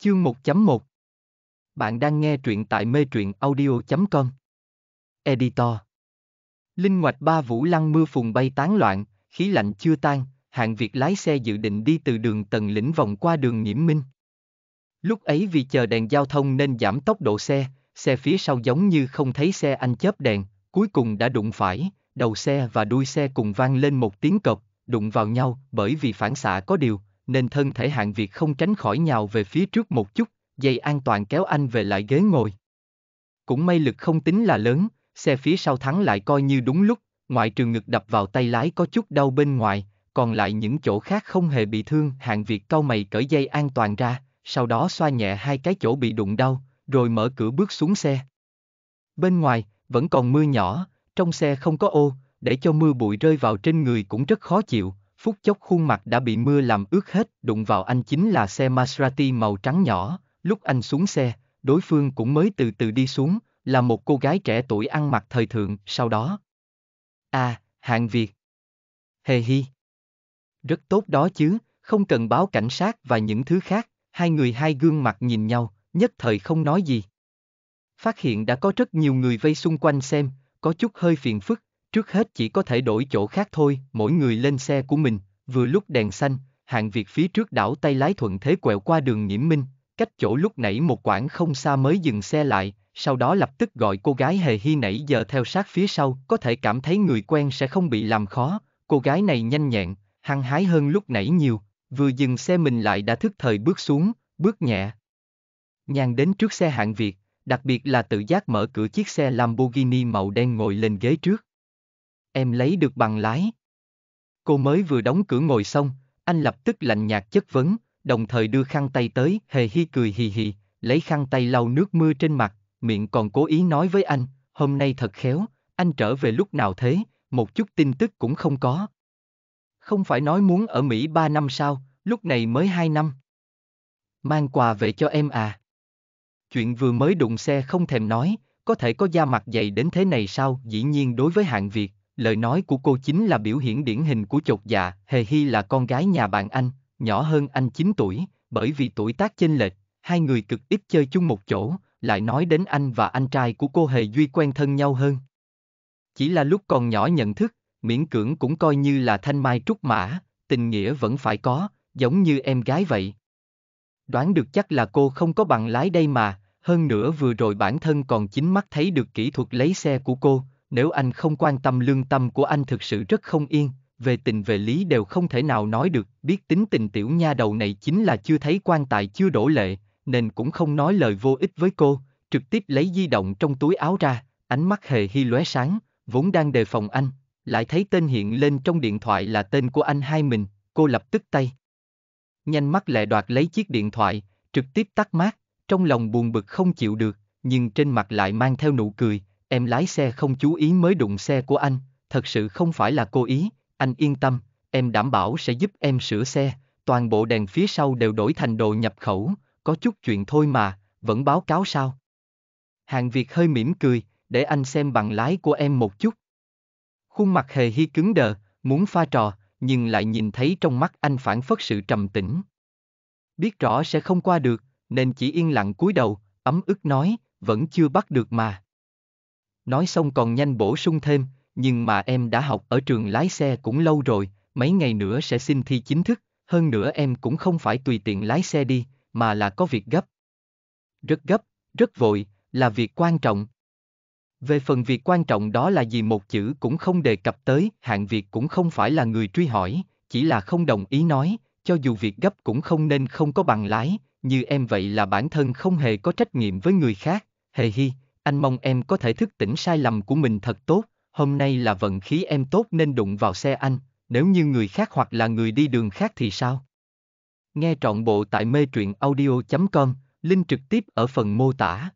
Chương 1.1 Bạn đang nghe truyện tại mê truyện audio.com Editor Linh ngoạch ba vũ lăng mưa phùng bay tán loạn, khí lạnh chưa tan, hạng việc lái xe dự định đi từ đường tần lĩnh vòng qua đường nhiễm minh. Lúc ấy vì chờ đèn giao thông nên giảm tốc độ xe, xe phía sau giống như không thấy xe anh chớp đèn, cuối cùng đã đụng phải, đầu xe và đuôi xe cùng vang lên một tiếng cộc, đụng vào nhau bởi vì phản xạ có điều, nên thân thể hạng Việt không tránh khỏi nhào về phía trước một chút, dây an toàn kéo anh về lại ghế ngồi. Cũng may lực không tính là lớn, xe phía sau thắng lại coi như đúng lúc, ngoại trừ ngực đập vào tay lái có chút đau bên ngoài, còn lại những chỗ khác không hề bị thương. Hạng Việt cau mày cởi dây an toàn ra, sau đó xoa nhẹ hai cái chỗ bị đụng đau, rồi mở cửa bước xuống xe. Bên ngoài, vẫn còn mưa nhỏ, trong xe không có ô, để cho mưa bụi rơi vào trên người cũng rất khó chịu, phút chốc khuôn mặt đã bị mưa làm ướt hết, đụng vào anh chính là xe Maserati màu trắng nhỏ, lúc anh xuống xe, đối phương cũng mới từ từ đi xuống, là một cô gái trẻ tuổi ăn mặc thời thượng, sau đó. À, hạng Việt. Hề hi. Rất tốt đó chứ, không cần báo cảnh sát và những thứ khác, hai người hai gương mặt nhìn nhau, nhất thời không nói gì. Phát hiện đã có rất nhiều người vây xung quanh xem, có chút hơi phiền phức, Trước hết chỉ có thể đổi chỗ khác thôi, mỗi người lên xe của mình, vừa lúc đèn xanh, hạng việc phía trước đảo tay lái thuận thế quẹo qua đường Nhiễm Minh, cách chỗ lúc nãy một quãng không xa mới dừng xe lại, sau đó lập tức gọi cô gái Hề Hy nãy giờ theo sát phía sau, có thể cảm thấy người quen sẽ không bị làm khó, cô gái này nhanh nhẹn, hăng hái hơn lúc nãy nhiều, vừa dừng xe mình lại đã thức thời bước xuống, bước nhẹ. Nhàn đến trước xe hạng việc, đặc biệt là tự giác mở cửa chiếc xe Lamborghini màu đen ngồi lên ghế trước em lấy được bằng lái. Cô mới vừa đóng cửa ngồi xong, anh lập tức lạnh nhạt chất vấn, đồng thời đưa khăn tay tới, hề hi cười hì hì, lấy khăn tay lau nước mưa trên mặt, miệng còn cố ý nói với anh, hôm nay thật khéo, anh trở về lúc nào thế, một chút tin tức cũng không có. Không phải nói muốn ở Mỹ 3 năm sau, lúc này mới 2 năm. Mang quà về cho em à. Chuyện vừa mới đụng xe không thèm nói, có thể có da mặt dày đến thế này sao, dĩ nhiên đối với hạng Việt, lời nói của cô chính là biểu hiện điển hình của chột dạ, Hề Hy là con gái nhà bạn anh, nhỏ hơn anh 9 tuổi, bởi vì tuổi tác chênh lệch, hai người cực ít chơi chung một chỗ, lại nói đến anh và anh trai của cô Hề Duy quen thân nhau hơn. Chỉ là lúc còn nhỏ nhận thức, miễn cưỡng cũng coi như là thanh mai trúc mã, tình nghĩa vẫn phải có, giống như em gái vậy. Đoán được chắc là cô không có bằng lái đây mà, hơn nữa vừa rồi bản thân còn chính mắt thấy được kỹ thuật lấy xe của cô, nếu anh không quan tâm lương tâm của anh thực sự rất không yên, về tình về lý đều không thể nào nói được, biết tính tình tiểu nha đầu này chính là chưa thấy quan tài chưa đổ lệ, nên cũng không nói lời vô ích với cô, trực tiếp lấy di động trong túi áo ra, ánh mắt hề hy lóe sáng, vốn đang đề phòng anh, lại thấy tên hiện lên trong điện thoại là tên của anh hai mình, cô lập tức tay. Nhanh mắt lẹ đoạt lấy chiếc điện thoại, trực tiếp tắt mát, trong lòng buồn bực không chịu được, nhưng trên mặt lại mang theo nụ cười, em lái xe không chú ý mới đụng xe của anh, thật sự không phải là cố ý, anh yên tâm, em đảm bảo sẽ giúp em sửa xe, toàn bộ đèn phía sau đều đổi thành đồ nhập khẩu, có chút chuyện thôi mà, vẫn báo cáo sao. Hàng Việt hơi mỉm cười, để anh xem bằng lái của em một chút. Khuôn mặt hề hi cứng đờ, muốn pha trò, nhưng lại nhìn thấy trong mắt anh phản phất sự trầm tĩnh. Biết rõ sẽ không qua được, nên chỉ yên lặng cúi đầu, ấm ức nói, vẫn chưa bắt được mà nói xong còn nhanh bổ sung thêm, nhưng mà em đã học ở trường lái xe cũng lâu rồi, mấy ngày nữa sẽ xin thi chính thức, hơn nữa em cũng không phải tùy tiện lái xe đi, mà là có việc gấp. Rất gấp, rất vội, là việc quan trọng. Về phần việc quan trọng đó là gì một chữ cũng không đề cập tới, hạng việc cũng không phải là người truy hỏi, chỉ là không đồng ý nói, cho dù việc gấp cũng không nên không có bằng lái, như em vậy là bản thân không hề có trách nhiệm với người khác, hề hi, anh mong em có thể thức tỉnh sai lầm của mình thật tốt, hôm nay là vận khí em tốt nên đụng vào xe anh, nếu như người khác hoặc là người đi đường khác thì sao? Nghe trọn bộ tại mê truyện audio.com, link trực tiếp ở phần mô tả.